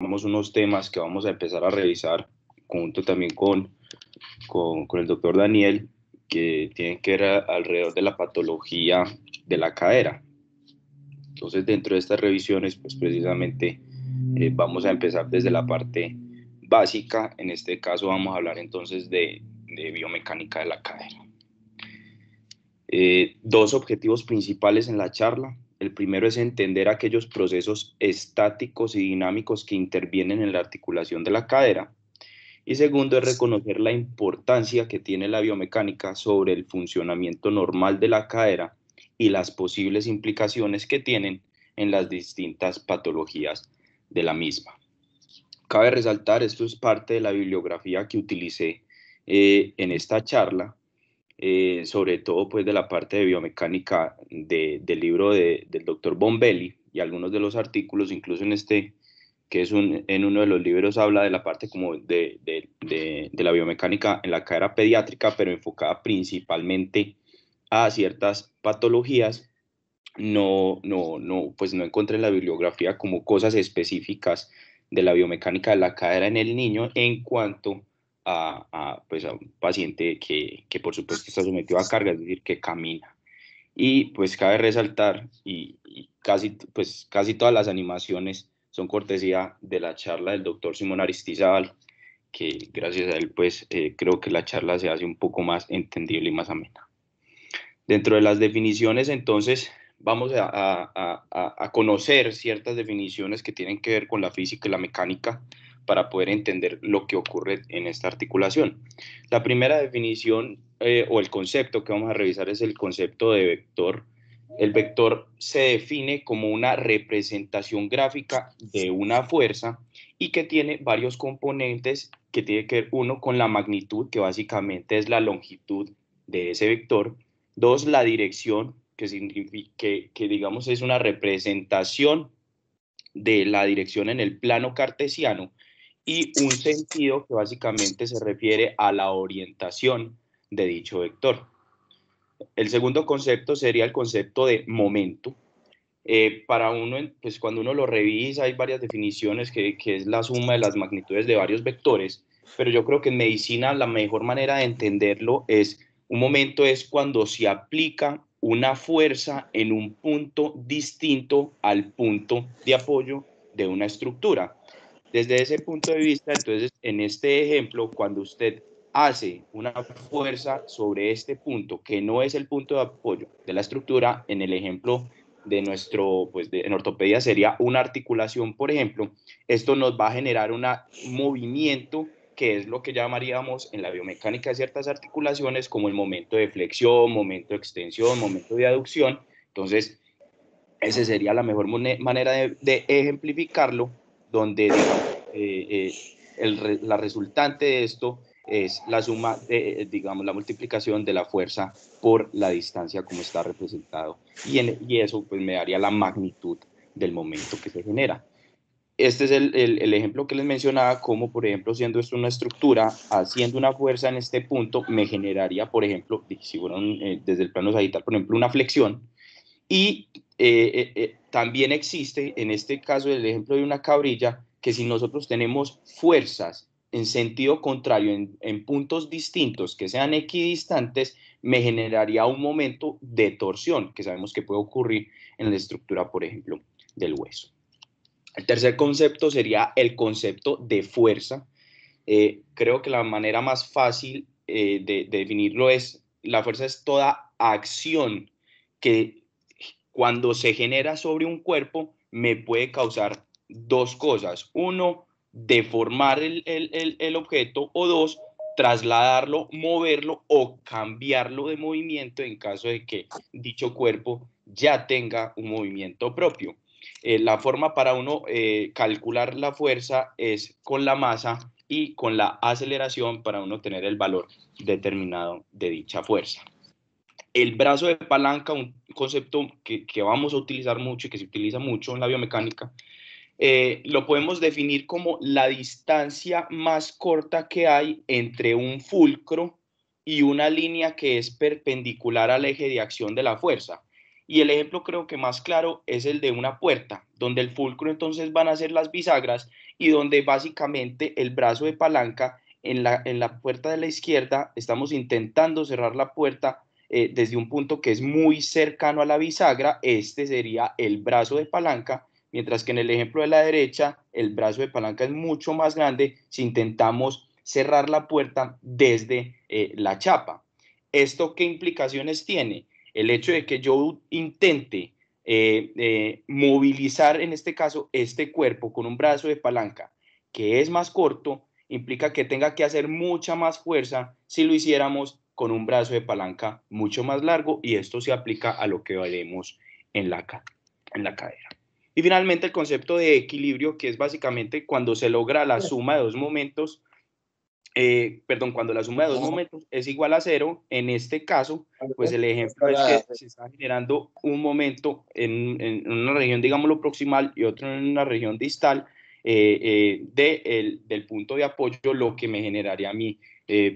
Vamos unos temas que vamos a empezar a revisar junto también con, con, el doctor Daniel, que tienen que ver alrededor de la patología de la cadera. Entonces, dentro de estas revisiones, pues precisamente eh, vamos a empezar desde la parte básica. En este caso vamos a hablar entonces de, biomecánica de la cadera. Eh, dos objetivos principales en la charla. El primero es entender aquellos procesos estáticos y dinámicos que intervienen en la articulación de la cadera. Y segundo es reconocer la importancia que tiene la biomecánica sobre el funcionamiento normal de la cadera y las posibles implicaciones que tienen en las distintas patologías de la misma. Cabe resaltar, esto es parte de la bibliografía que utilicé eh, en esta charla eh, sobre todo pues de la parte de biomecánica del libro del doctor Bombelli y algunos de los artículos, incluso en este, que es un, en uno de los libros habla de la parte como de, de, la biomecánica en la cadera pediátrica, pero enfocada principalmente a ciertas patologías. No, no, no, pues no encontré en la bibliografía como cosas específicas de la biomecánica de la cadera en el niño en cuanto a a, pues un paciente que, que, por supuesto está sometido a carga, es decir, que camina. Y pues cabe resaltar, y, casi, pues, casi todas las animaciones son cortesía de la charla del doctor Simón Aristizábal, que gracias a él pues eh, creo que la charla se hace un poco más entendible y más amena. Dentro de las definiciones entonces vamos a, a, a, a conocer ciertas definiciones que tienen que ver con la física y la mecánica, para poder entender lo que ocurre en esta articulación. La primera definición eh, o el concepto que vamos a revisar es el concepto de vector. El vector se define como una representación gráfica de una fuerza y que tiene varios componentes que tiene que ver uno con la magnitud, que básicamente es la longitud de ese vector, dos, la dirección, que digamos es una representación de la dirección en el plano cartesiano y un sentido que básicamente se refiere a la orientación de dicho vector. El segundo concepto sería el concepto de momento. Eh, para uno, pues cuando uno lo revisa, hay varias definiciones que es la suma de las magnitudes de varios vectores, pero yo creo que en medicina la mejor manera de entenderlo es un momento es cuando se aplica una fuerza en un punto distinto al punto de apoyo de una estructura. Desde ese punto de vista, entonces, en este ejemplo, cuando usted hace una fuerza sobre este punto, que no es el punto de apoyo de la estructura, en el ejemplo de nuestro, pues en ortopedia sería una articulación, por ejemplo, esto nos va a generar un movimiento que es lo que llamaríamos en la biomecánica de ciertas articulaciones como el momento de flexión, momento de extensión, momento de aducción. Entonces, esa sería la mejor manera de ejemplificarlo donde eh, eh, la resultante de esto es la suma, eh, digamos, la multiplicación de la fuerza por la distancia como está representado. Y, y eso pues, me daría la magnitud del momento que se genera. Este es el, el, ejemplo que les mencionaba, como por ejemplo, siendo esto una estructura, haciendo una fuerza en este punto, me generaría, por ejemplo, si desde el plano sagital, por ejemplo, una flexión. Y también existe, en este caso el ejemplo de una cabrilla, que si nosotros tenemos fuerzas en sentido contrario, en, puntos distintos que sean equidistantes, me generaría un momento de torsión, que sabemos que puede ocurrir en la estructura, por ejemplo, del hueso. El tercer concepto sería el concepto de fuerza. Eh, creo que la manera más fácil eh, de definirlo es, la fuerza es toda acción que cuando se genera sobre un cuerpo, me puede causar dos cosas. Uno, deformar el, objeto o dos, trasladarlo, moverlo o cambiarlo de movimiento en caso de que dicho cuerpo ya tenga un movimiento propio. Eh, la forma para uno eh, calcular la fuerza es con la masa y con la aceleración para uno tener el valor determinado de dicha fuerza. El brazo de palanca, un concepto que, vamos a utilizar mucho y que se utiliza mucho en la biomecánica, eh, lo podemos definir como la distancia más corta que hay entre un fulcro y una línea que es perpendicular al eje de acción de la fuerza. Y el ejemplo creo que más claro es el de una puerta, donde el fulcro entonces van a ser las bisagras y donde básicamente el brazo de palanca en la, en la puerta de la izquierda estamos intentando cerrar la puerta eh, desde un punto que es muy cercano a la bisagra, este sería el brazo de palanca, mientras que en el ejemplo de la derecha, el brazo de palanca es mucho más grande si intentamos cerrar la puerta desde eh, la chapa. ¿Esto qué implicaciones tiene? El hecho de que yo intente eh, movilizar, en este caso, este cuerpo con un brazo de palanca que es más corto, implica que tenga que hacer mucha más fuerza si lo hiciéramos con un brazo de palanca mucho más largo y esto se aplica a lo que veremos en la, en la cadera. Y finalmente el concepto de equilibrio, que es básicamente cuando se logra la suma de dos momentos, eh, perdón, cuando la suma de dos momentos es igual a cero, en este caso, pues el ejemplo es que se está generando un momento en, una región, digámoslo, proximal y otro en una región distal eh, eh, del punto de apoyo, lo que me generaría a mí,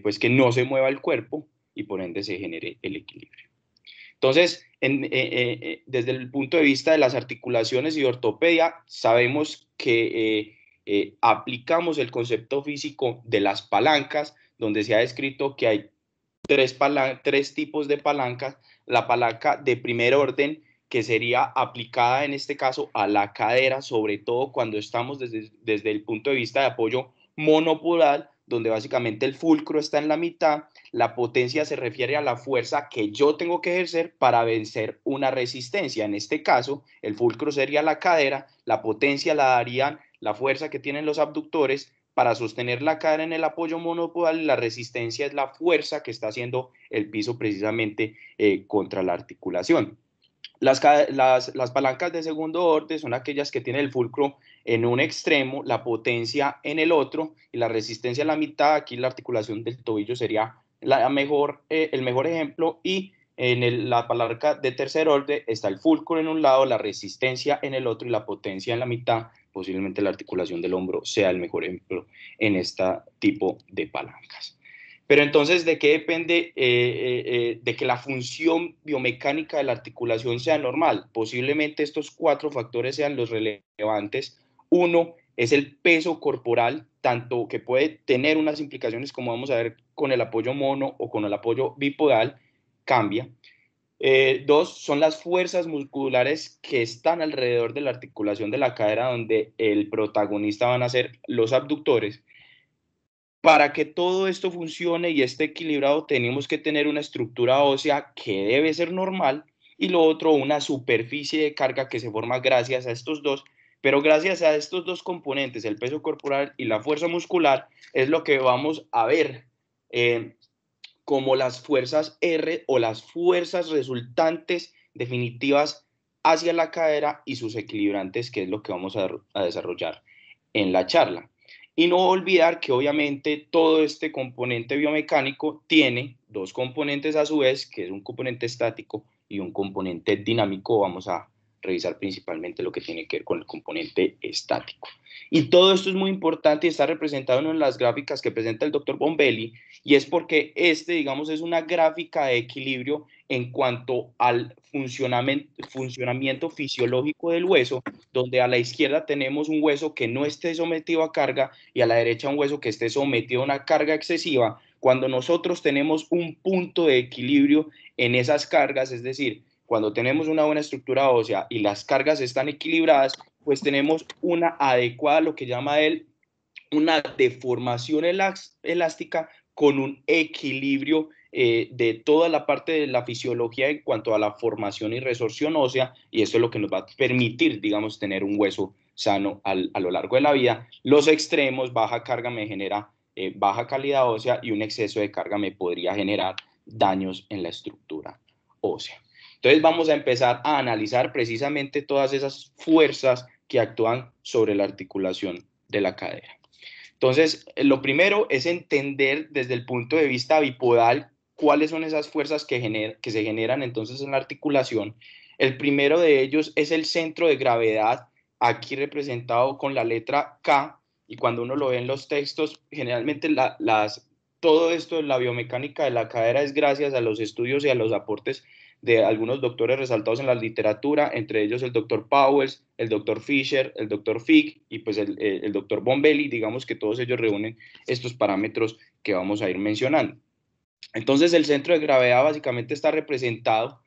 pues que no se mueva el cuerpo y por ende se genere el equilibrio. Entonces, eh, eh, eh, desde el punto de vista de las articulaciones y ortopedia, sabemos que aplicamos el concepto físico de las palancas, donde se ha descrito que hay tres, tres tipos de palancas. La palanca de primer orden, que sería aplicada en este caso a la cadera, sobre todo cuando estamos desde, desde el punto de vista de apoyo monopodal, donde básicamente el fulcro está en la mitad la potencia se refiere a la fuerza que yo tengo que ejercer para vencer una resistencia. En este caso, el fulcro sería la cadera, la potencia la darían la fuerza que tienen los abductores para sostener la cadera en el apoyo monopodal. La resistencia es la fuerza que está haciendo el piso precisamente eh, contra la articulación. Las, palancas de segundo orden son aquellas que tienen el fulcro en un extremo, la potencia en el otro y la resistencia en la mitad. Aquí la articulación del tobillo sería mejor, eh, el mejor ejemplo y en la palanca de tercer orden está el fulcro en un lado, la resistencia en el otro y la potencia en la mitad. Posiblemente la articulación del hombro sea el mejor ejemplo en este tipo de palancas. Pero entonces, ¿de qué depende eh, eh, de que la función biomecánica de la articulación sea normal? Posiblemente estos cuatro factores sean los relevantes. Uno, es el peso corporal, tanto que puede tener unas implicaciones como vamos a ver con el apoyo mono o con el apoyo bipodal, cambia. Eh, dos, son las fuerzas musculares que están alrededor de la articulación de la cadera donde el protagonista van a ser los abductores. Para que todo esto funcione y esté equilibrado, tenemos que tener una estructura ósea que debe ser normal y lo otro, una superficie de carga que se forma gracias a estos dos pero gracias a estos dos componentes, el peso corporal y la fuerza muscular, es lo que vamos a ver eh, como las fuerzas R o las fuerzas resultantes definitivas hacia la cadera y sus equilibrantes, que es lo que vamos a, a desarrollar en la charla. Y no olvidar que obviamente todo este componente biomecánico tiene dos componentes a su vez, que es un componente estático y un componente dinámico. Vamos a revisar principalmente lo que tiene que ver con el componente estático. Y todo esto es muy importante y está representado en las gráficas que presenta el doctor Bombelli, y es porque este, digamos, es una gráfica de equilibrio en cuanto al funcionamiento, funcionamiento fisiológico del hueso, donde a la izquierda tenemos un hueso que no esté sometido a carga y a la derecha un hueso que esté sometido a una carga excesiva, cuando nosotros tenemos un punto de equilibrio en esas cargas, es decir, cuando tenemos una buena estructura ósea y las cargas están equilibradas, pues tenemos una adecuada, lo que llama él, una deformación elástica con un equilibrio eh, de toda la parte de la fisiología en cuanto a la formación y resorción ósea, y eso es lo que nos va a permitir, digamos, tener un hueso sano a lo largo de la vida. Los extremos, baja carga me genera eh, baja calidad ósea y un exceso de carga me podría generar daños en la estructura ósea. Entonces vamos a empezar a analizar precisamente todas esas fuerzas que actúan sobre la articulación de la cadera. Entonces, eh, lo primero es entender desde el punto de vista bipodal cuáles son esas fuerzas que, se generan entonces en la articulación. El primero de ellos es el centro de gravedad, aquí representado con la letra K, y cuando uno lo ve en los textos, generalmente las, todo esto de la biomecánica de la cadera es gracias a los estudios y a los aportes de algunos doctores resaltados en la literatura, entre ellos el doctor Powers, el doctor Fisher, el doctor Fick y pues el, el doctor Bombelli, digamos que todos ellos reúnen estos parámetros que vamos a ir mencionando. Entonces el centro de gravedad básicamente está representado,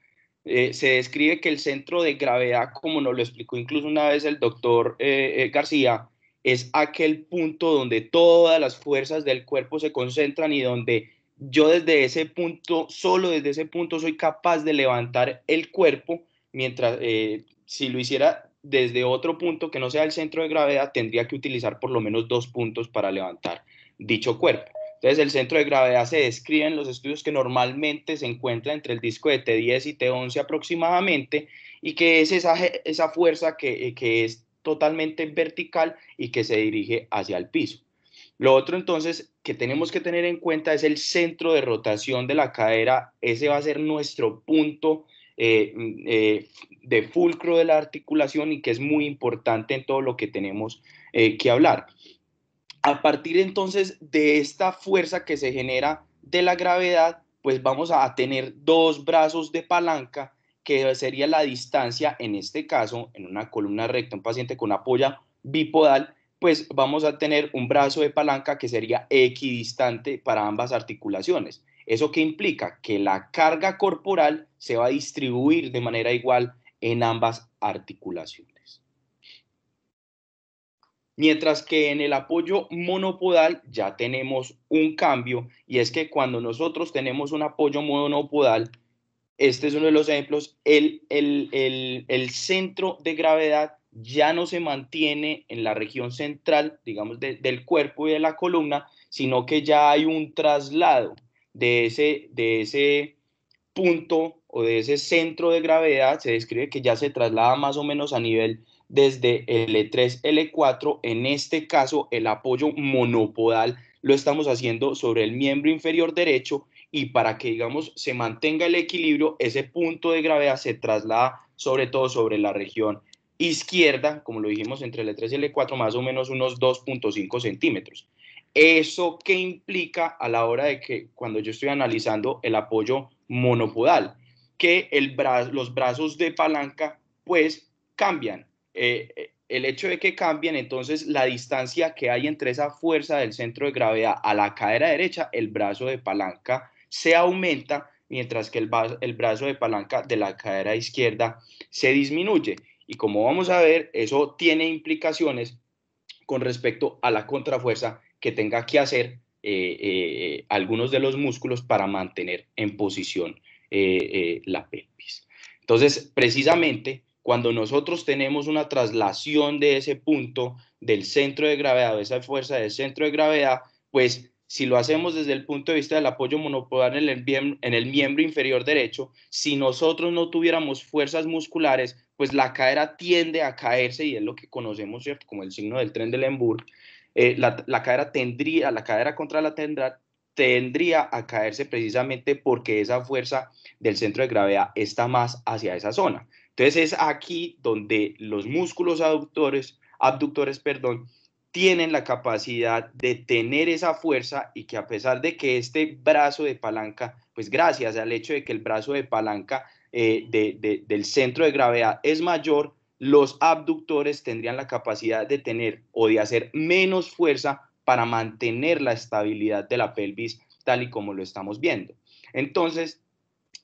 eh, se describe que el centro de gravedad, como nos lo explicó incluso una vez el doctor eh, eh, García, es aquel punto donde todas las fuerzas del cuerpo se concentran y donde yo desde ese punto, solo desde ese punto soy capaz de levantar el cuerpo, mientras eh, si lo hiciera desde otro punto que no sea el centro de gravedad, tendría que utilizar por lo menos dos puntos para levantar dicho cuerpo. Entonces el centro de gravedad se describe en los estudios que normalmente se encuentra entre el disco de T10 y T11 aproximadamente y que es esa, fuerza eh, que es totalmente vertical y que se dirige hacia el piso. Lo otro entonces que tenemos que tener en cuenta es el centro de rotación de la cadera. Ese va a ser nuestro punto eh, mm, eh, de fulcro de la articulación y que es muy importante en todo lo que tenemos eh, que hablar. A partir entonces de esta fuerza que se genera de la gravedad, pues vamos a tener dos brazos de palanca que sería la distancia, en este caso, en una columna recta, un paciente con apoya bipodal, pues vamos a tener un brazo de palanca que sería equidistante para ambas articulaciones. ¿Eso que implica? Que la carga corporal se va a distribuir de manera igual en ambas articulaciones. Mientras que en el apoyo monopodal ya tenemos un cambio y es que cuando nosotros tenemos un apoyo monopodal, este es uno de los ejemplos, el, el, el centro de gravedad ya no se mantiene en la región central, digamos, del cuerpo y de la columna, sino que ya hay un traslado de ese, de ese punto o de ese centro de gravedad, se describe que ya se traslada más o menos a nivel desde L3, e L4, e en este caso el apoyo monopodal lo estamos haciendo sobre el miembro inferior derecho y para que, digamos, se mantenga el equilibrio, ese punto de gravedad se traslada sobre todo sobre la región izquierda, como lo dijimos entre el 3 y el 4 más o menos unos 2.5 centímetros. ¿Eso qué implica a la hora de que cuando yo estoy analizando el apoyo monopodal? Que el los brazos de palanca pues cambian. Eh, eh, el hecho de que cambien, entonces la distancia que hay entre esa fuerza del centro de gravedad a la cadera derecha, el brazo de palanca se aumenta, mientras que el brazo de palanca de la cadera izquierda se disminuye. Y como vamos a ver, eso tiene implicaciones con respecto a la contrafuerza que tenga que hacer eh, eh, eh, algunos de los músculos para mantener en posición la pelvis. Entonces, precisamente cuando nosotros tenemos una traslación de ese punto del centro de gravedad de esa fuerza del centro de gravedad, pues si lo hacemos desde el punto de vista del apoyo monopodal en el miembro inferior derecho, si nosotros no tuviéramos fuerzas musculares, pues la cadera tiende a caerse y es lo que conocemos, ¿cierto? Como el signo del tren de Lemburg. Eh, la, cadera tendría, la cadera contra la tendrá, tendría a caerse precisamente porque esa fuerza del centro de gravedad está más hacia esa zona. Entonces es aquí donde los músculos abductores, abductores perdón, tienen la capacidad de tener esa fuerza y que a pesar de que este brazo de palanca, pues gracias al hecho de que el brazo de palanca eh, del centro de gravedad es mayor, los abductores tendrían la capacidad de tener o de hacer menos fuerza para mantener la estabilidad de la pelvis tal y como lo estamos viendo. Entonces,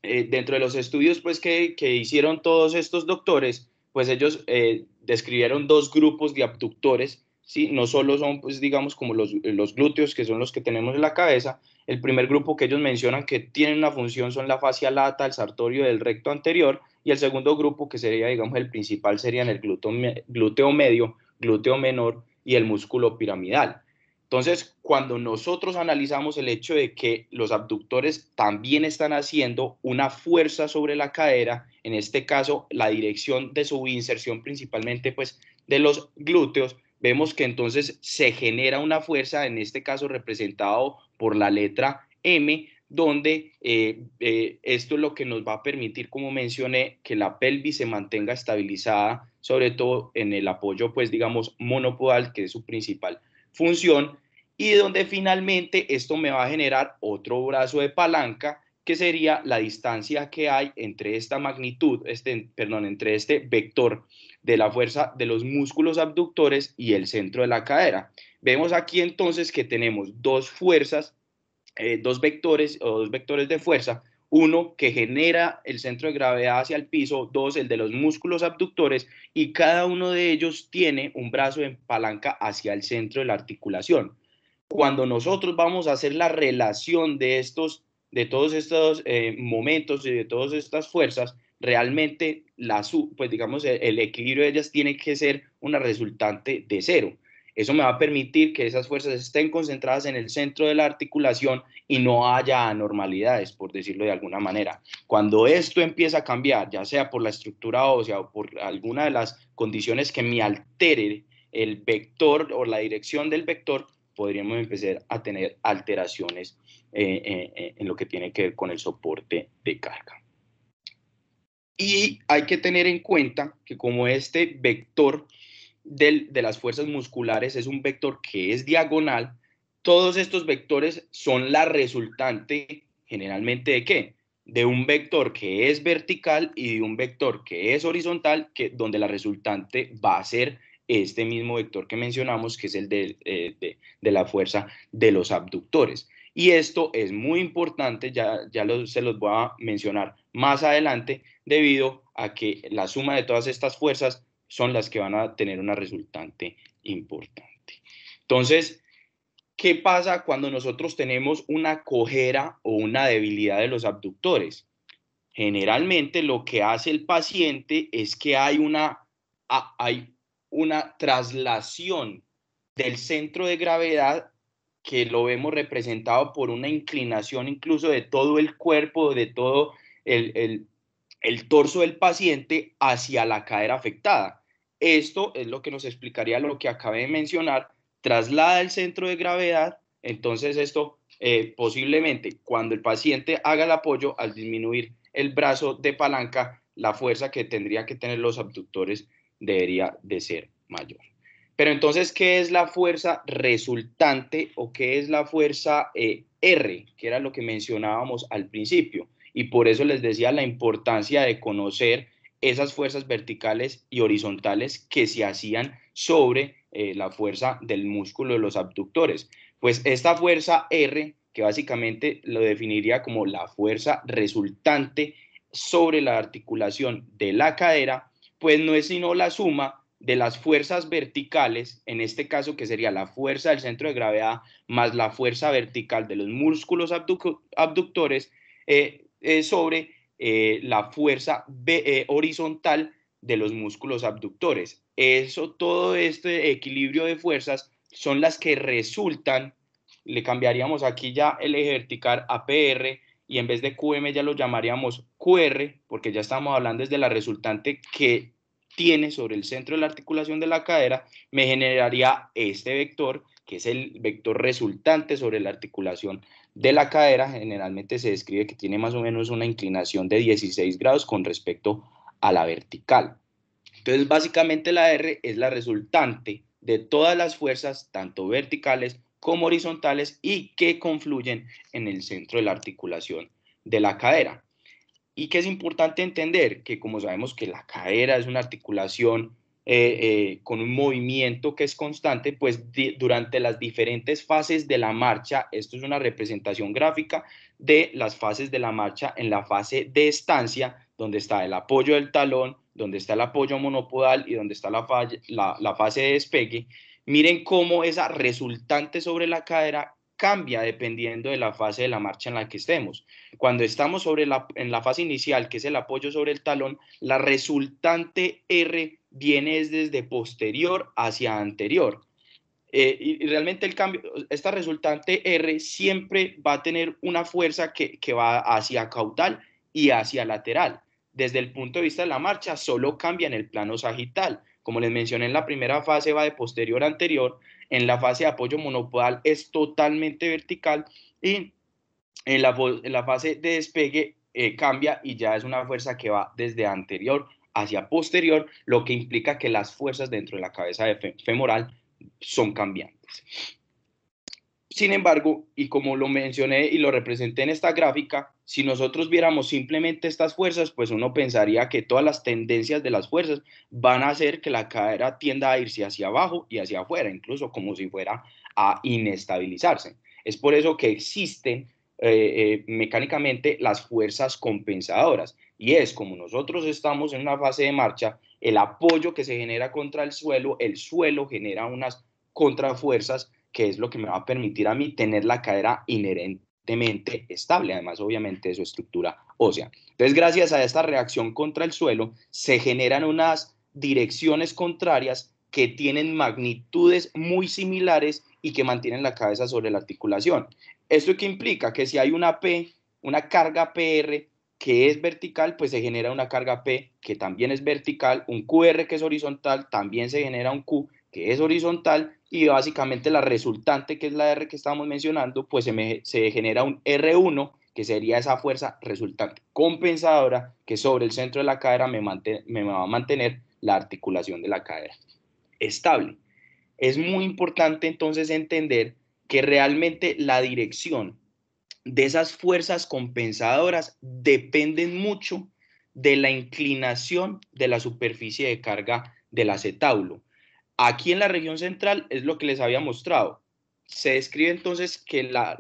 eh, dentro de los estudios pues, que, hicieron todos estos doctores, pues ellos eh, describieron dos grupos de abductores no solo son, pues, digamos, como eh, los, glúteos, que son los que tenemos en la cabeza. El primer grupo que ellos mencionan que tienen una función son la fascia lata, el sartorio del recto anterior, y el segundo grupo, que sería, digamos, el principal, serían el glúteo, medio, glúteo menor y el músculo piramidal. Entonces, cuando nosotros analizamos el hecho de que los abductores también están haciendo una fuerza sobre la cadera, en este caso la dirección de su inserción principalmente pues de los glúteos, vemos que entonces se genera una fuerza, en este caso representado por la letra M, donde eh, eh, esto es lo que nos va a permitir, como mencioné, que la pelvis se mantenga estabilizada, sobre todo en el apoyo, pues digamos, monopodal, que es su principal función, y donde finalmente esto me va a generar otro brazo de palanca que sería la distancia que hay entre esta magnitud, este, perdón, entre este vector de la fuerza de los músculos abductores y el centro de la cadera. Vemos aquí entonces que tenemos dos fuerzas, eh, dos vectores o dos vectores de fuerza, uno que genera el centro de gravedad hacia el piso, dos el de los músculos abductores y cada uno de ellos tiene un brazo en palanca hacia el centro de la articulación. Cuando nosotros vamos a hacer la relación de estos de todos estos eh, momentos y de todas estas fuerzas, realmente la pues digamos e, el, equilibrio de ellas tiene que ser una resultante de cero. Eso me va a permitir que esas fuerzas estén concentradas en el centro de la articulación y no haya anormalidades, por decirlo de alguna manera. Cuando esto empieza a cambiar, ya sea por la estructura ósea o por alguna de las condiciones que me altere el vector o la dirección del vector, podríamos empezar a tener alteraciones eh, eh, eh, en lo que tiene que ver con el soporte de carga. Y hay que tener en cuenta que como este vector de las fuerzas musculares es un vector que es diagonal, todos estos vectores son la resultante generalmente de qué? De un vector que es vertical y de un vector que es horizontal, que, donde la resultante va a ser este mismo vector que mencionamos, que es el eh, de, la fuerza de los abductores. Y esto es muy importante, ya, ya se los voy a mencionar más adelante, debido a que la suma de todas estas fuerzas son las que van a tener una resultante importante. Entonces, ¿qué pasa cuando nosotros tenemos una cojera o una debilidad de los abductores? Generalmente lo que hace el paciente es que hay una, hay una traslación del centro de gravedad que lo vemos representado por una inclinación incluso de todo el cuerpo, de todo el, el, torso del paciente hacia la cadera afectada. Esto es lo que nos explicaría lo que acabé de mencionar, traslada el centro de gravedad, entonces esto eh, posiblemente cuando el paciente haga el apoyo al disminuir el brazo de palanca, la fuerza que tendría que tener los abductores debería de ser mayor. Pero entonces, ¿qué es la fuerza resultante o qué es la fuerza eh, R, que era lo que mencionábamos al principio? Y por eso les decía la importancia de conocer esas fuerzas verticales y horizontales que se hacían sobre eh, la fuerza del músculo de los abductores. Pues esta fuerza R, que básicamente lo definiría como la fuerza resultante sobre la articulación de la cadera, pues no es sino la suma de las fuerzas verticales, en este caso que sería la fuerza del centro de gravedad más la fuerza vertical de los músculos abductores eh, eh, sobre eh, la fuerza horizontal de los músculos abductores. Eso, todo este equilibrio de fuerzas son las que resultan, le cambiaríamos aquí ya el eje vertical a PR y en vez de QM ya lo llamaríamos QR, porque ya estamos hablando desde la resultante que tiene sobre el centro de la articulación de la cadera, me generaría este vector, que es el vector resultante sobre la articulación de la cadera. Generalmente se describe que tiene más o menos una inclinación de 16 grados con respecto a la vertical. Entonces, básicamente la R es la resultante de todas las fuerzas, tanto verticales como horizontales y que confluyen en el centro de la articulación de la cadera. Y que es importante entender que como sabemos que la cadera es una articulación eh, eh, con un movimiento que es constante, pues durante las diferentes fases de la marcha, esto es una representación gráfica de las fases de la marcha en la fase de estancia, donde está el apoyo del talón, donde está el apoyo monopodal y donde está la, la fase de despegue, Miren cómo esa resultante sobre la cadera cambia dependiendo de la fase de la marcha en la que estemos. Cuando estamos sobre la, en la fase inicial, que es el apoyo sobre el talón, la resultante R viene desde posterior hacia anterior. Eh, y, realmente el cambio, esta resultante R siempre va a tener una fuerza que, que va hacia caudal y hacia lateral. Desde el punto de vista de la marcha, solo cambia en el plano sagital como les mencioné, en la primera fase va de posterior a anterior, en la fase de apoyo monopodal es totalmente vertical y en la, fase de despegue eh, cambia y ya es una fuerza que va desde anterior hacia posterior, lo que implica que las fuerzas dentro de la cabeza femoral son cambiantes. Sin embargo, y como lo mencioné y lo representé en esta gráfica, si nosotros viéramos simplemente estas fuerzas, pues uno pensaría que todas las tendencias de las fuerzas van a hacer que la cadera tienda a irse hacia abajo y hacia afuera, incluso como si fuera a inestabilizarse. Es por eso que existen eh, eh, mecánicamente las fuerzas compensadoras. Y es como nosotros estamos en una fase de marcha, el apoyo que se genera contra el suelo, el suelo genera unas contrafuerzas, que es lo que me va a permitir a mí tener la cadera inherente estable, además obviamente de su estructura ósea. Entonces, gracias a esta reacción contra el suelo, se generan unas direcciones contrarias que tienen magnitudes muy similares y que mantienen la cabeza sobre la articulación. ¿Esto que implica? Que si hay una P, una carga PR que es vertical, pues se genera una carga P que también es vertical, un QR que es horizontal, también se genera un Q que es horizontal y básicamente la resultante, que es la R que estábamos mencionando, pues se, genera un R1, que sería esa fuerza resultante compensadora que sobre el centro de la cadera me, me va a mantener la articulación de la cadera estable. Es muy importante entonces entender que realmente la dirección de esas fuerzas compensadoras dependen mucho de la inclinación de la superficie de carga del acetábulo. Aquí en la región central es lo que les había mostrado. Se describe entonces que la,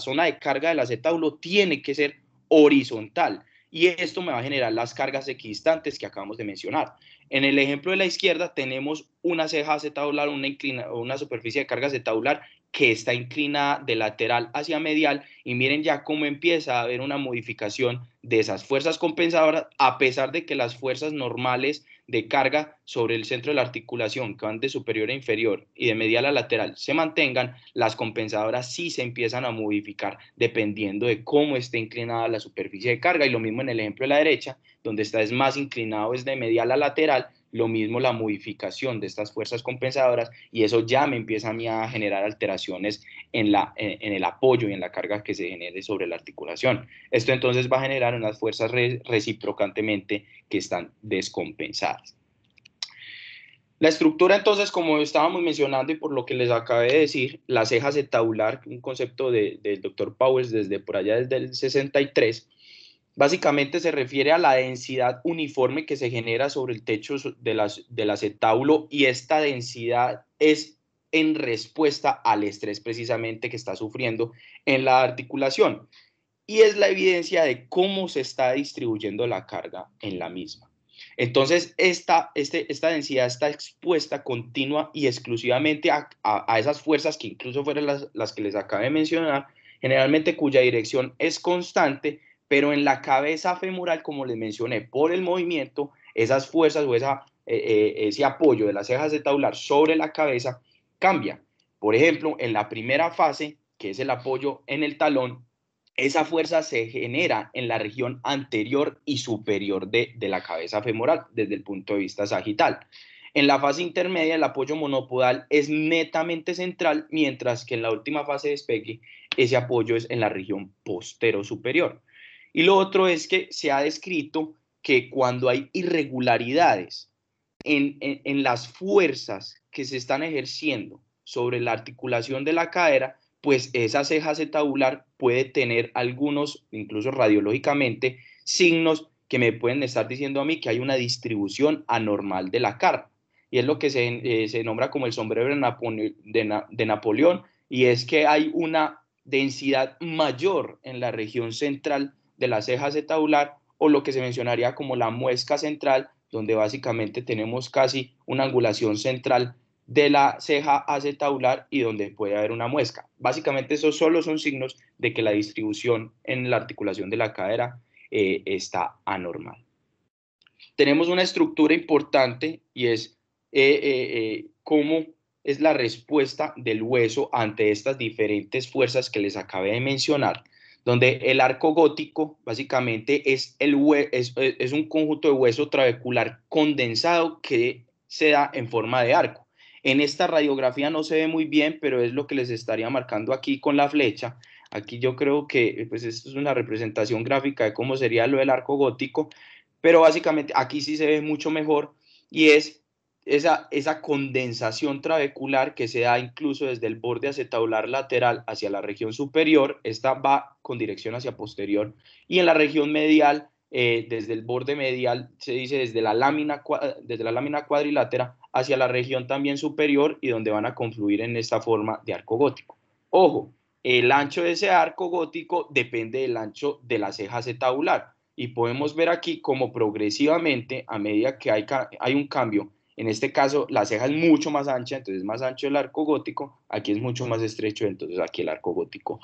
zona de carga del acetábulo tiene que ser horizontal y esto me va a generar las cargas equidistantes que acabamos de mencionar. En el ejemplo de la izquierda tenemos una ceja acetabular, una, una superficie de carga acetabular que está inclinada de lateral hacia medial y miren ya cómo empieza a haber una modificación de esas fuerzas compensadoras a pesar de que las fuerzas normales de carga sobre el centro de la articulación que van de superior a inferior y de medial a lateral se mantengan, las compensadoras sí se empiezan a modificar dependiendo de cómo esté inclinada la superficie de carga y lo mismo en el ejemplo de la derecha donde está es más inclinado es de medial a lateral lo mismo la modificación de estas fuerzas compensadoras y eso ya me empieza a, generar alteraciones en, la, en, el apoyo y en la carga que se genere sobre la articulación. Esto entonces va a generar unas fuerzas que están descompensadas. La estructura entonces, como estábamos mencionando y por lo que les acabé de decir, la de tabular un concepto del doctor Powers desde por allá desde el 63, Básicamente se refiere a la densidad uniforme que se genera sobre el techo del acetábulo y esta densidad es en respuesta al estrés precisamente que está sufriendo en la articulación y es la evidencia de cómo se está distribuyendo la carga en la misma. Entonces, esta, este, esta densidad está expuesta continua y exclusivamente a, esas fuerzas que incluso fueron las, las que les acabé de mencionar, generalmente cuya dirección es constante, pero en la cabeza femoral, como les mencioné, por el movimiento, esas fuerzas o eh, eh, ese apoyo de las cejas de tabular sobre la cabeza cambia. Por ejemplo, en la primera fase, que es el apoyo en el talón, esa fuerza se genera en la región anterior y superior de, la cabeza femoral desde el punto de vista sagital. En la fase intermedia, el apoyo monopodal es netamente central, mientras que en la última fase de despegue, ese apoyo es en la región posterosuperior. superior. Y lo otro es que se ha descrito que cuando hay irregularidades en, las fuerzas que se están ejerciendo sobre la articulación de la cadera, pues esa ceja acetabular puede tener algunos, incluso radiológicamente, signos que me pueden estar diciendo a mí que hay una distribución anormal de la cara. Y es lo que se, eh, nombra como el sombrero de Napoleón, y es que hay una densidad mayor en la región central de la ceja acetabular o lo que se mencionaría como la muesca central, donde básicamente tenemos casi una angulación central de la ceja acetabular y donde puede haber una muesca. Básicamente esos solo son signos de que la distribución en la articulación de la cadera eh, está anormal. Tenemos una estructura importante y es eh, eh, cómo es la respuesta del hueso ante estas diferentes fuerzas que les acabé de mencionar donde el arco gótico básicamente e, es, un conjunto de hueso trabecular condensado que se da en forma de arco. En esta radiografía no se ve muy bien, pero es lo que les estaría marcando aquí con la flecha. Aquí yo creo que pues esto es una representación gráfica de cómo sería lo del arco gótico, pero básicamente aquí sí se ve mucho mejor y es esa, condensación trabecular que se da incluso desde el borde acetabular lateral hacia la región superior, esta va con dirección hacia posterior, y en la región medial, eh, desde el borde medial, se dice desde la, lámina, desde la lámina cuadrilátera hacia la región también superior y donde van a confluir en esta forma de arco gótico. Ojo, el ancho de ese arco gótico depende del ancho de la ceja acetabular y podemos ver aquí como progresivamente, a medida que hay, hay un cambio en este caso, la ceja es mucho más ancha, entonces es más ancho el arco gótico. Aquí es mucho más estrecho, entonces aquí el arco gótico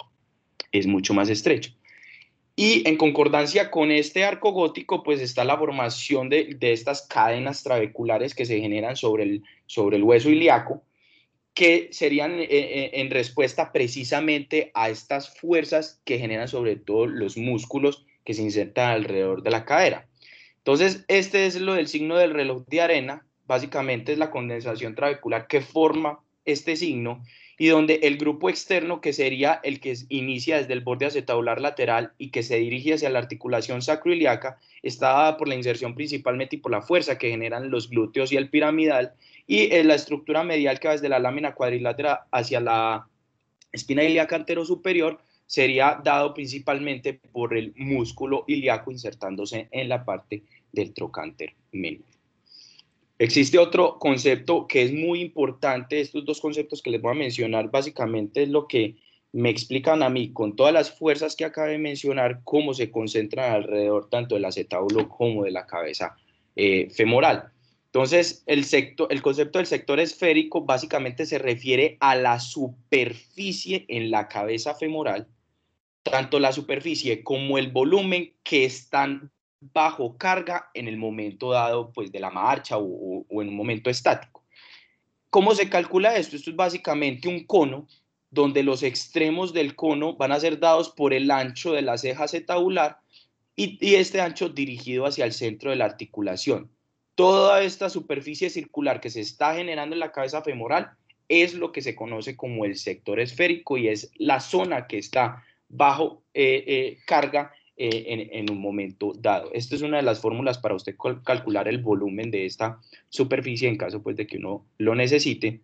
es mucho más estrecho. Y en concordancia con este arco gótico, pues está la formación de, de estas cadenas trabeculares que se generan sobre el, sobre el hueso ilíaco, que serían eh, eh, en respuesta precisamente a estas fuerzas que generan sobre todo los músculos que se insertan alrededor de la cadera. Entonces, este es lo del signo del reloj de arena, básicamente es la condensación trabecular que forma este signo y donde el grupo externo, que sería el que inicia desde el borde acetabular lateral y que se dirige hacia la articulación sacroiliaca, está dada por la inserción principalmente y por la fuerza que generan los glúteos y el piramidal, y en eh, la estructura medial que va desde la lámina cuadrilátera hacia la espina ilíaca superior sería dado principalmente por el músculo ilíaco insertándose en la parte del trocánter menor. Existe otro concepto que es muy importante, estos dos conceptos que les voy a mencionar básicamente es lo que me explican a mí con todas las fuerzas que acabé de mencionar cómo se concentran alrededor tanto del acetábulo como de la cabeza eh, femoral. Entonces, el, sector, el concepto del sector esférico básicamente se refiere a la superficie en la cabeza femoral, tanto la superficie como el volumen que están bajo carga en el momento dado pues, de la marcha o, en un momento estático. ¿Cómo se calcula esto? Esto es básicamente un cono donde los extremos del cono van a ser dados por el ancho de la ceja cetabular y, este ancho dirigido hacia el centro de la articulación. Toda esta superficie circular que se está generando en la cabeza femoral es lo que se conoce como el sector esférico y es la zona que está bajo eh, eh, carga eh, en, un momento dado. Esta es una de las fórmulas para usted calcular el volumen de esta superficie en caso pues, de que uno lo necesite.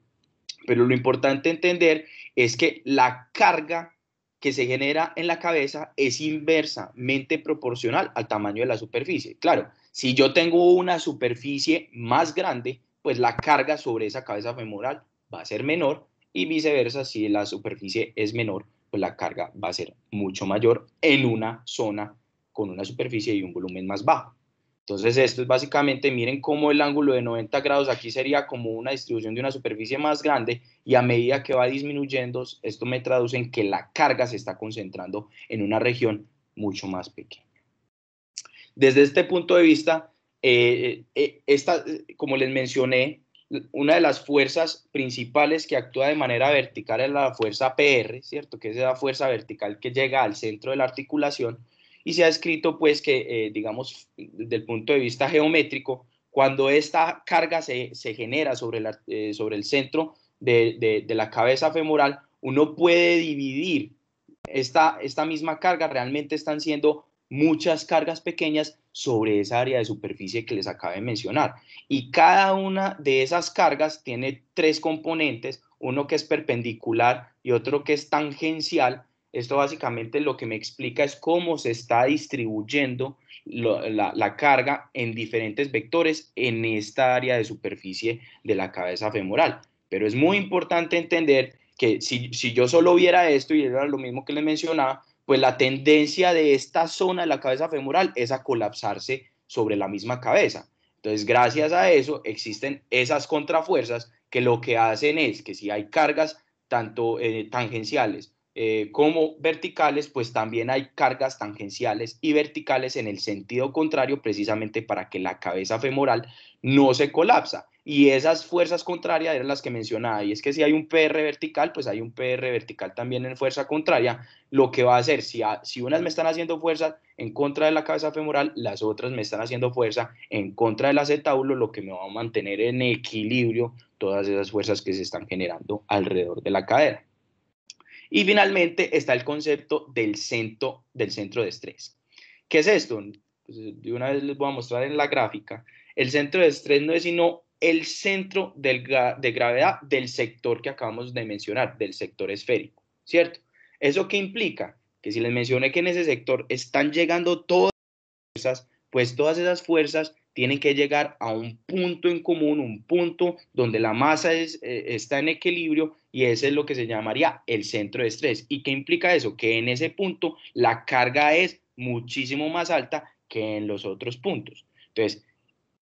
Pero lo importante entender es que la carga que se genera en la cabeza es inversamente proporcional al tamaño de la superficie. Claro, si yo tengo una superficie más grande, pues la carga sobre esa cabeza femoral va a ser menor y viceversa, si la superficie es menor, pues la carga va a ser mucho mayor en una zona con una superficie y un volumen más bajo. Entonces esto es básicamente, miren cómo el ángulo de 90 grados aquí sería como una distribución de una superficie más grande y a medida que va disminuyendo, esto me traduce en que la carga se está concentrando en una región mucho más pequeña. Desde este punto de vista, eh, eh, eh, como les mencioné, una de las fuerzas principales que actúa de manera vertical es la fuerza PR, ¿cierto? Que es la fuerza vertical que llega al centro de la articulación. Y se ha escrito, pues, que, eh, digamos, desde el punto de vista geométrico, cuando esta carga se, genera sobre, la, eh, sobre el centro de, de, la cabeza femoral, uno puede dividir esta, esta misma carga, realmente están siendo muchas cargas pequeñas sobre esa área de superficie que les acabo de mencionar. Y cada una de esas cargas tiene tres componentes, uno que es perpendicular y otro que es tangencial. Esto básicamente lo que me explica es cómo se está distribuyendo la, carga en diferentes vectores en esta área de superficie de la cabeza femoral. Pero es muy importante entender que si, si, yo solo viera esto, y era lo mismo que les mencionaba, pues la tendencia de esta zona de la cabeza femoral es a colapsarse sobre la misma cabeza. Entonces, gracias a eso existen esas contrafuerzas que lo que hacen es que si hay cargas tanto eh, tangenciales eh, como verticales, pues también hay cargas tangenciales y verticales en el sentido contrario, precisamente para que la cabeza femoral no se colapsa. Y esas fuerzas contrarias eran las que mencionaba. Y es que si hay un PR vertical, pues hay un PR vertical también en fuerza contraria. Lo que va a hacer, si, si unas me están haciendo fuerza en contra de la cabeza femoral, las otras me están haciendo fuerza en contra del acetábulo, lo que me va a mantener en equilibrio todas esas fuerzas que se están generando alrededor de la cadera. Y finalmente está el concepto del centro, del centro de estrés. ¿Qué es esto? Pues, de una vez les voy a mostrar en la gráfica. El centro de estrés no es sino el centro de gravedad del sector que acabamos de mencionar, del sector esférico, ¿cierto? ¿Eso qué implica? Que si les mencioné que en ese sector están llegando todas las fuerzas, pues todas esas fuerzas tienen que llegar a un punto en común, un punto donde la masa eh, está en equilibrio y ese es lo que se llamaría el centro de estrés. ¿Y qué implica eso? Que en ese punto la carga es muchísimo más alta que en los otros puntos. Entonces,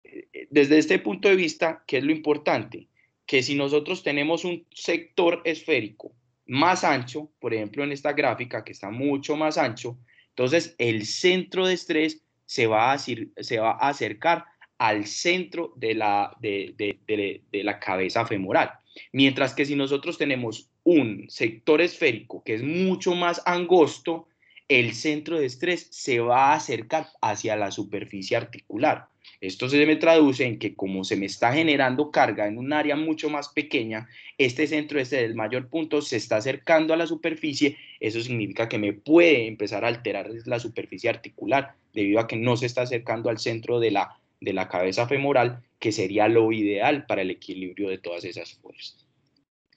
eh, desde este punto de vista, ¿qué es lo importante? Que si nosotros tenemos un sector esférico más ancho, por ejemplo en esta gráfica que está mucho más ancho, entonces el centro de estrés se va a, se va a acercar al centro de la, de la cabeza femoral. Mientras que si nosotros tenemos un sector esférico que es mucho más angosto, el centro de estrés se va a acercar hacia la superficie articular. Esto se me traduce en que como se me está generando carga en un área mucho más pequeña, este centro, este del mayor punto, se está acercando a la superficie, eso significa que me puede empezar a alterar la superficie articular, debido a que no se está acercando al centro de la, de la cabeza femoral, que sería lo ideal para el equilibrio de todas esas fuerzas.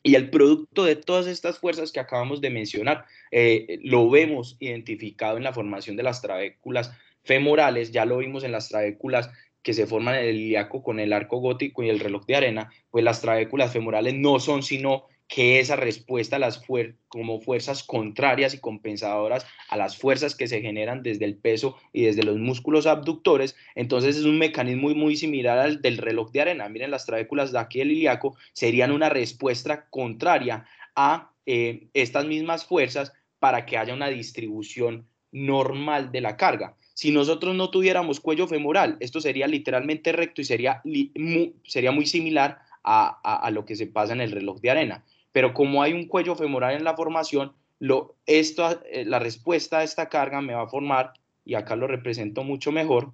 Y el producto de todas estas fuerzas que acabamos de mencionar eh, lo vemos identificado en la formación de las trabéculas femorales, ya lo vimos en las trabéculas que se forman en el ilíaco con el arco gótico y el reloj de arena, pues las trabéculas femorales no son sino que esa respuesta las como fuerzas contrarias y compensadoras a las fuerzas que se generan desde el peso y desde los músculos abductores, entonces es un mecanismo muy, similar al del reloj de arena. Miren, las trabéculas de aquí del ilíaco serían una respuesta contraria a eh, estas mismas fuerzas para que haya una distribución normal de la carga. Si nosotros no tuviéramos cuello femoral, esto sería literalmente recto y sería, muy, sería muy similar a, lo que se pasa en el reloj de arena. Pero como hay un cuello femoral en la formación, lo, esto, eh, la respuesta a esta carga me va a formar, y acá lo represento mucho mejor,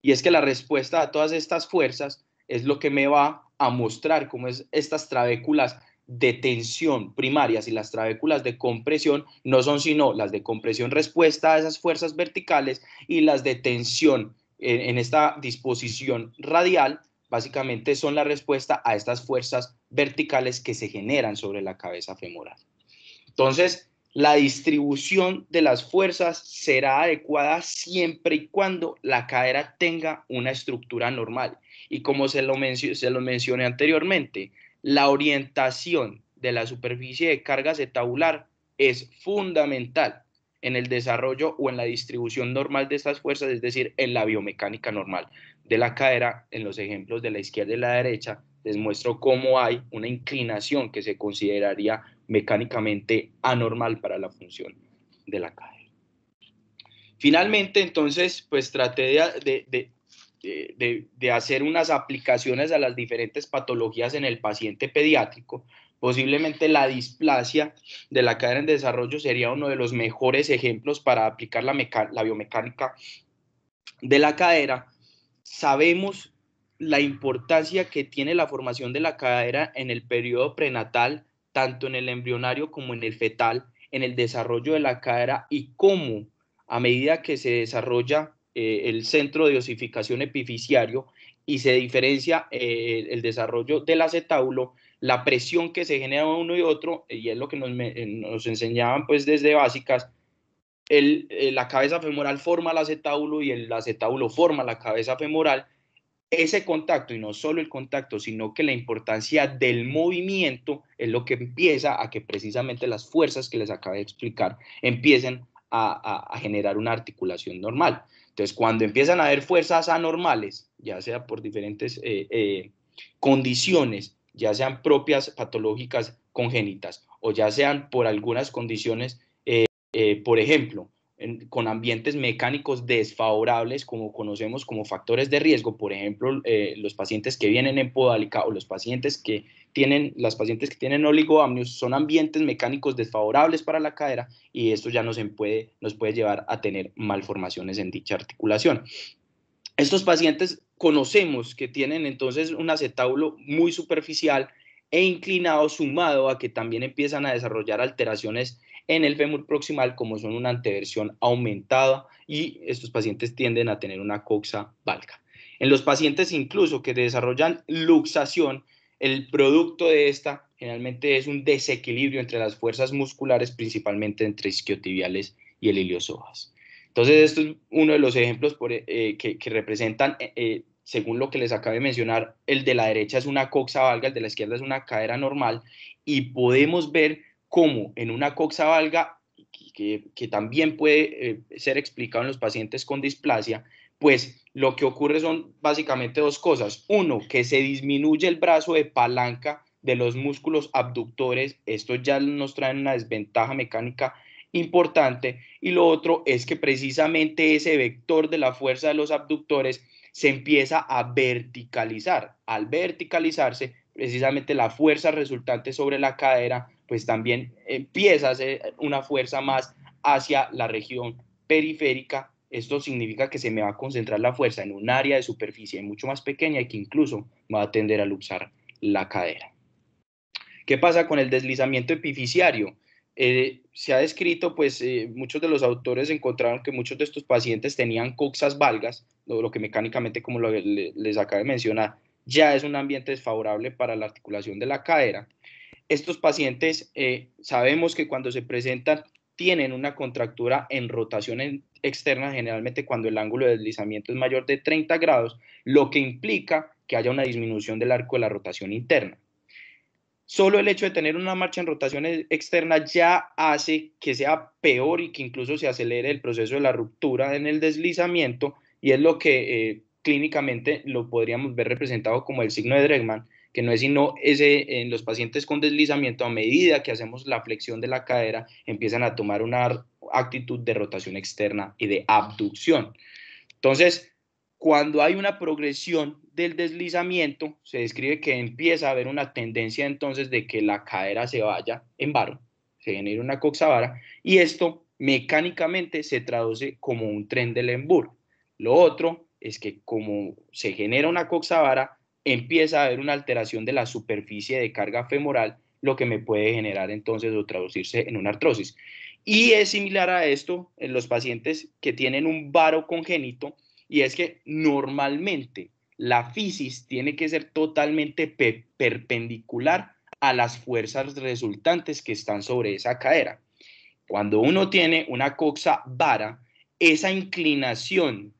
y es que la respuesta a todas estas fuerzas es lo que me va a mostrar cómo es estas trabéculas de tensión primarias y las trabéculas de compresión no son sino las de compresión respuesta a esas fuerzas verticales y las de tensión en, esta disposición radial, básicamente son la respuesta a estas fuerzas verticales que se generan sobre la cabeza femoral. Entonces, la distribución de las fuerzas será adecuada siempre y cuando la cadera tenga una estructura normal. Y como se lo, se lo mencioné anteriormente, la orientación de la superficie de carga Z-tabular es fundamental en el desarrollo o en la distribución normal de estas fuerzas, es decir, en la biomecánica normal de la cadera. En los ejemplos de la izquierda y la derecha les muestro cómo hay una inclinación que se consideraría mecánicamente anormal para la función de la cadera. Finalmente, entonces, pues traté de, eh, de, hacer unas aplicaciones a las diferentes patologías en el paciente pediátrico, posiblemente la displasia de la cadera en desarrollo sería uno de los mejores ejemplos para aplicar la, la biomecánica de la cadera. Sabemos la importancia que tiene la formación de la cadera en el periodo prenatal, tanto en el embrionario como en el fetal, en el desarrollo de la cadera y cómo a medida que se desarrolla eh, el centro de osificación epificiario y se diferencia eh, el desarrollo del acetábulo, la presión que se genera uno y otro, eh, y es lo que nos, enseñaban pues desde básicas, la cabeza femoral forma el acetábulo y el acetábulo forma la cabeza femoral. Ese contacto, y no solo el contacto, sino que la importancia del movimiento es lo que empieza a que precisamente las fuerzas que les acabo de explicar empiecen a, generar una articulación normal. Entonces, cuando empiezan a haber fuerzas anormales, ya sea por diferentes eh, eh, condiciones, ya sean propias patológicas congénitas o ya sean por algunas condiciones, eh, por ejemplo, con ambientes mecánicos desfavorables, como conocemos como factores de riesgo, por ejemplo, eh, los pacientes que vienen en podálica o los pacientes que tienen, las pacientes que tienen oligoamnios, son ambientes mecánicos desfavorables para la cadera y esto ya nos puede, nos puede llevar a tener malformaciones en dicha articulación. Estos pacientes conocemos que tienen entonces un acetábulo muy superficial e inclinado sumado a que también empiezan a desarrollar alteraciones en el fémur proximal como son una anteversión aumentada y estos pacientes tienden a tener una coxa valga. En los pacientes incluso que desarrollan luxación, el producto de esta generalmente es un desequilibrio entre las fuerzas musculares, principalmente entre isquiotibiales y el iliopsoas. Entonces, esto es uno de los ejemplos eh, que, representan, eh, eh, según lo que les acabo de mencionar, el de la derecha es una coxa valga, el de la izquierda es una cadera normal, y podemos ver como en una coxa valga, que, también puede eh, ser explicado en los pacientes con displasia, pues lo que ocurre son básicamente dos cosas. Uno, que se disminuye el brazo de palanca de los músculos abductores. Esto ya nos trae una desventaja mecánica importante. Y lo otro es que precisamente ese vector de la fuerza de los abductores se empieza a verticalizar. Al verticalizarse, precisamente la fuerza resultante sobre la cadera, pues también empieza a ser una fuerza más hacia la región periférica. Esto significa que se me va a concentrar la fuerza en un área de superficie mucho más pequeña y que incluso va a tender a luxar la cadera. ¿Qué pasa con el deslizamiento epificiario? Eh, se ha descrito, pues eh, muchos de los autores encontraron que muchos de estos pacientes tenían coxas valgas, lo, que mecánicamente, como les acabo de mencionar, ya es un ambiente desfavorable para la articulación de la cadera. Estos pacientes eh, sabemos que cuando se presentan tienen una contractura en rotación externa, generalmente cuando el ángulo de deslizamiento es mayor de 30 grados, lo que implica que haya una disminución del arco de la rotación interna. Solo el hecho de tener una marcha en rotación e-, externa ya hace que sea peor y que incluso se acelere el proceso de la ruptura en el deslizamiento y es lo que eh, clínicamente lo podríamos ver representado como el signo de Dregman, que no es sino ese en los pacientes con deslizamiento a medida que hacemos la flexión de la cadera empiezan a tomar una actitud de rotación externa y de abducción. Entonces, cuando hay una progresión del deslizamiento, se describe que empieza a haber una tendencia entonces de que la cadera se vaya en varo, se genera una coxavara y esto mecánicamente se traduce como un tren del lembur, Lo otro es que como se genera una coxa vara, empieza a haber una alteración de la superficie de carga femoral, lo que me puede generar entonces o traducirse en una artrosis. Y es similar a esto en los pacientes que tienen un varo congénito, y es que normalmente la fisis tiene que ser totalmente perpendicular a las fuerzas resultantes que están sobre esa cadera. Cuando uno tiene una coxa vara, esa inclinación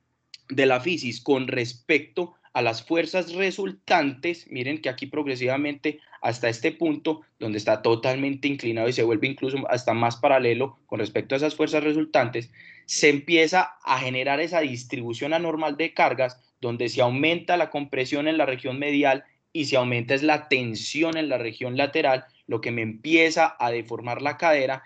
de la FISIS con respecto a las fuerzas resultantes, miren que aquí progresivamente hasta este punto, donde está totalmente inclinado y se vuelve incluso hasta más paralelo con respecto a esas fuerzas resultantes, se empieza a generar esa distribución anormal de cargas, donde se aumenta la compresión en la región medial y se aumenta es la tensión en la región lateral, lo que me empieza a deformar la cadera.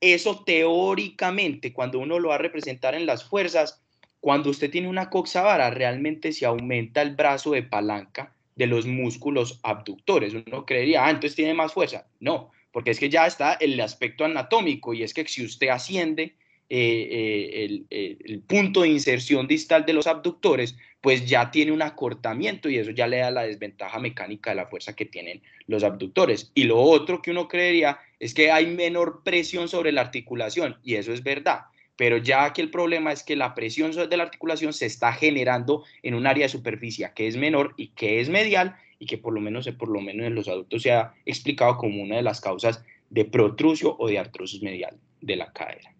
Eso teóricamente, cuando uno lo va a representar en las fuerzas, cuando usted tiene una coxavara, realmente se aumenta el brazo de palanca de los músculos abductores. Uno creería, ah, entonces tiene más fuerza. No, porque es que ya está el aspecto anatómico y es que si usted asciende eh, eh, el, punto de inserción distal de los abductores, pues ya tiene un acortamiento y eso ya le da la desventaja mecánica de la fuerza que tienen los abductores. Y lo otro que uno creería es que hay menor presión sobre la articulación y eso es verdad pero ya que el problema es que la presión de la articulación se está generando en un área de superficie que es menor y que es medial y que por lo menos, eh, por lo menos en los adultos se ha explicado como una de las causas de protrusión o de artrosis medial de la cadera.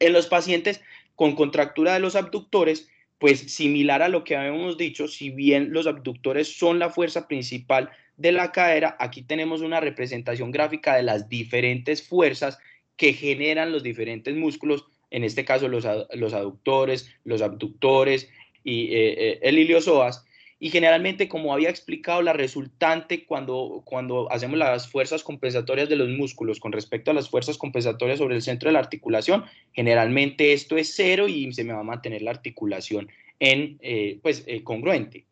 En los pacientes con contractura de los abductores, pues similar a lo que habíamos dicho, si bien los abductores son la fuerza principal de la cadera, aquí tenemos una representación gráfica de las diferentes fuerzas que generan los diferentes músculos en este caso los, aductores, los abductores y eh, eh, el iliozoas. y generalmente, como había explicado, la resultante cuando, cuando hacemos las fuerzas compensatorias de los músculos con respecto a las fuerzas compensatorias sobre el centro de la articulación, generalmente esto es cero y se me va a mantener la articulación en, eh, pues, congruente.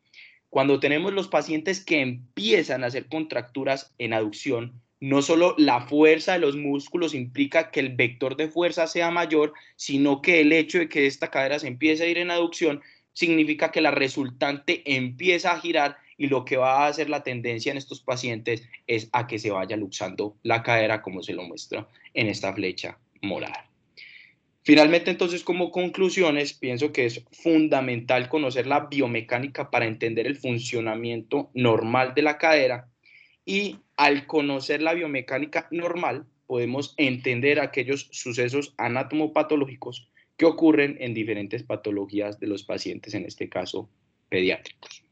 Cuando tenemos los pacientes que empiezan a hacer contracturas en aducción, no solo la fuerza de los músculos implica que el vector de fuerza sea mayor, sino que el hecho de que esta cadera se empiece a ir en aducción significa que la resultante empieza a girar y lo que va a hacer la tendencia en estos pacientes es a que se vaya luxando la cadera como se lo muestra en esta flecha molar. Finalmente, entonces, como conclusiones, pienso que es fundamental conocer la biomecánica para entender el funcionamiento normal de la cadera y al conocer la biomecánica normal, podemos entender aquellos sucesos anatomopatológicos que ocurren en diferentes patologías de los pacientes, en este caso pediátricos.